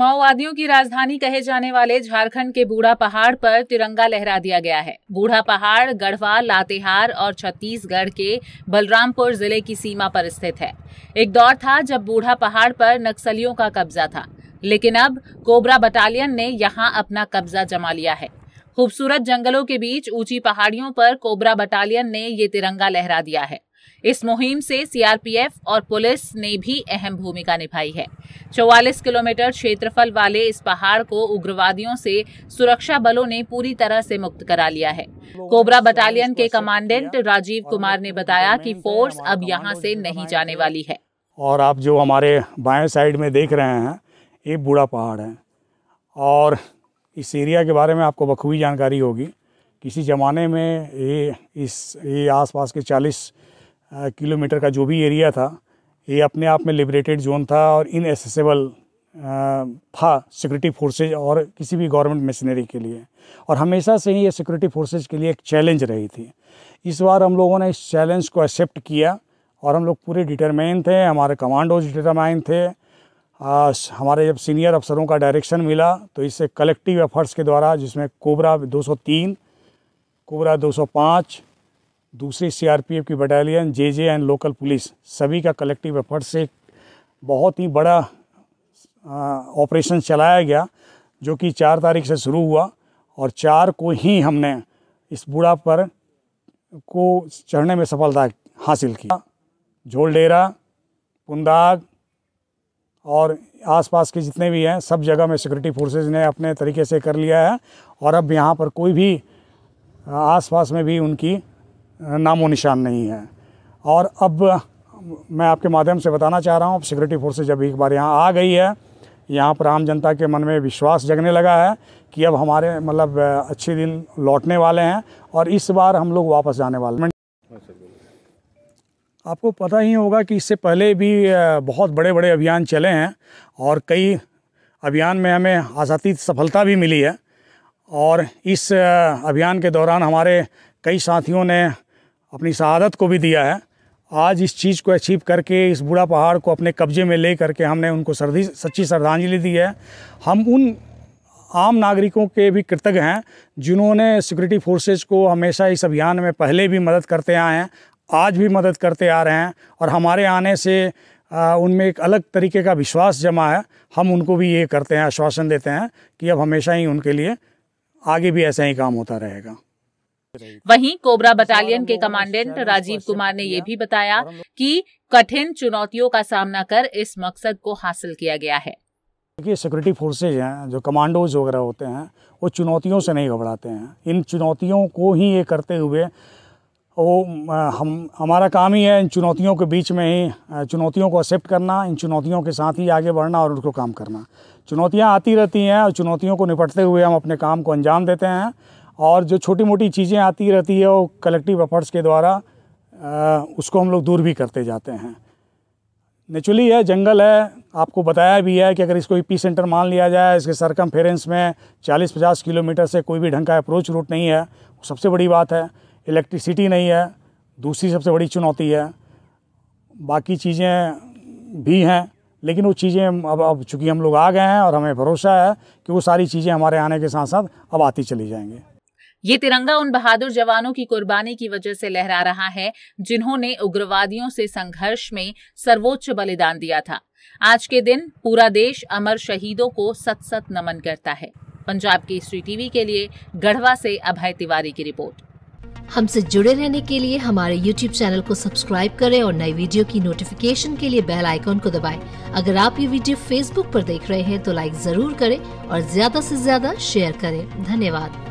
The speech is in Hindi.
माओवादियों की राजधानी कहे जाने वाले झारखंड के बूढ़ा पहाड़ पर तिरंगा लहरा दिया गया है बूढ़ा पहाड़ गढ़वा लातेहार और छत्तीसगढ़ के बलरामपुर जिले की सीमा पर स्थित है एक दौर था जब बूढ़ा पहाड़ पर नक्सलियों का कब्जा था लेकिन अब कोबरा बटालियन ने यहाँ अपना कब्जा जमा लिया है खूबसूरत जंगलों के बीच ऊंची पहाड़ियों पर कोबरा बटालियन ने ये तिरंगा लहरा दिया है इस मुहिम से सीआरपीएफ और पुलिस ने भी अहम भूमिका निभाई है चौवालीस किलोमीटर क्षेत्रफल वाले इस पहाड़ को उग्रवादियों से सुरक्षा बलों ने पूरी तरह से मुक्त करा लिया है कोबरा बटालियन के कमांडेंट राजीव कुमार ने बताया कि फोर्स अब यहाँ से नहीं जाने वाली है और आप जो हमारे बाएं साइड में देख रहे हैं ये बूढ़ा पहाड़ है और इस एरिया के बारे में आपको बखूबी जानकारी होगी किसी ज़माने में ये इस ये आसपास के चालीस किलोमीटर का जो भी एरिया था ये अपने आप में लिबरेटेड जोन था और इनएसेबल था सिक्योरिटी फोर्सेज और किसी भी गवर्नमेंट मशीनरी के लिए और हमेशा से ही ये सिक्योरिटी फोर्सेज के लिए एक चैलेंज रही थी इस बार हम लोगों ने इस चैलेंज को एक्सेप्ट किया और हम लोग पूरे डिटरमाइन थे हमारे कमांडोज डिटरमाइन थे आ, हमारे जब सीनियर अफसरों का डायरेक्शन मिला तो इससे कलेक्टिव एफर्ट्स के द्वारा जिसमें कोबरा 203 कोबरा 205 दूसरी सीआरपीएफ की battalion J J and local police सभी का कलेक्टिव एफर्ट से बहुत ही बड़ा ऑपरेशन चलाया गया जो कि चार तारीख से शुरू हुआ और चार को ही हमने इस बूढ़ा पर को चढ़ने में सफलता हासिल की झोलडेरा पुंदाग और आसपास के जितने भी हैं सब जगह में सिक्योरिटी फोर्सेज ने अपने तरीके से कर लिया है और अब यहाँ पर कोई भी आसपास में भी उनकी नामो निशान नहीं है और अब मैं आपके माध्यम से बताना चाह रहा हूँ सिक्योरिटी फोर्सेज जब एक बार यहाँ आ गई है यहाँ पर आम जनता के मन में विश्वास जगने लगा है कि अब हमारे मतलब अच्छे दिन लौटने वाले हैं और इस बार हम लोग वापस जाने वाले हैं आपको पता ही होगा कि इससे पहले भी बहुत बड़े बड़े अभियान चले हैं और कई अभियान में हमें आज़ादी सफलता भी मिली है और इस अभियान के दौरान हमारे कई साथियों ने अपनी शहादत को भी दिया है आज इस चीज़ को अचीव करके इस बूढ़ा पहाड़ को अपने कब्जे में ले करके हमने उनको सर्दी सच्ची श्रद्धांजलि दी है हम उन आम नागरिकों के भी कृतज्ञ हैं जिन्होंने सिक्योरिटी फोर्सेज को हमेशा इस अभियान में पहले भी मदद करते आए हैं आज भी मदद करते आ रहे हैं और हमारे आने से उनमें एक अलग तरीके का विश्वास जमा है हम उनको भी ये करते हैं आश्वासन देते हैं कि अब हमेशा ही उनके लिए आगे भी ऐसा ही काम होता रहेगा वहीं कोबरा बटालियन के कमांडेंट राजीव कुमार ने यह भी बताया कि कठिन चुनौतियों का सामना कर इस मकसद को हासिल किया गया है देखिए सिक्योरिटी फोर्सेज हैं जो कमांडोज वगैरह होते हैं वो चुनौतियों से नहीं घबराते हैं इन चुनौतियों को ही ये करते हुए वो हम हमारा काम ही है इन चुनौतियों के बीच में ही चुनौतियों को एक्सेप्ट करना इन चुनौतियों के साथ ही आगे बढ़ना और उनको काम करना चुनौतियाँ आती रहती हैं और चुनौतियों को निपटते हुए हम अपने काम को अंजाम देते हैं और जो छोटी मोटी चीज़ें आती रहती है वो कलेक्टिव एफर्ट्स के द्वारा उसको हम लोग दूर भी करते जाते हैं नेचुरली है जंगल है आपको बताया भी है कि अगर इसको पी e सेंटर मान लिया जाए इसके सरकम में 40-50 किलोमीटर से कोई भी ढंग का अप्रोच रूट नहीं है वो सबसे बड़ी बात है इलेक्ट्रिसिटी नहीं है दूसरी सबसे बड़ी चुनौती है बाकी चीज़ें भी हैं लेकिन वो चीज़ें अब अब चूँकि हम लोग आ गए हैं और हमें भरोसा है कि वो सारी चीज़ें हमारे आने के साथ साथ अब आती चली जाएंगी ये तिरंगा उन बहादुर जवानों की कुर्बानी की वजह से लहरा रहा है जिन्होंने उग्रवादियों से संघर्ष में सर्वोच्च बलिदान दिया था आज के दिन पूरा देश अमर शहीदों को सत सत नमन करता है पंजाब स्ट्री टीवी के लिए गढ़वा से अभय तिवारी की रिपोर्ट हमसे जुड़े रहने के लिए हमारे YouTube चैनल को सब्सक्राइब करें और नई वीडियो की नोटिफिकेशन के लिए बेल आइकॉन को दबाएं। अगर आप ये वीडियो Facebook पर देख रहे हैं तो लाइक जरूर करें और ज्यादा से ज्यादा शेयर करें धन्यवाद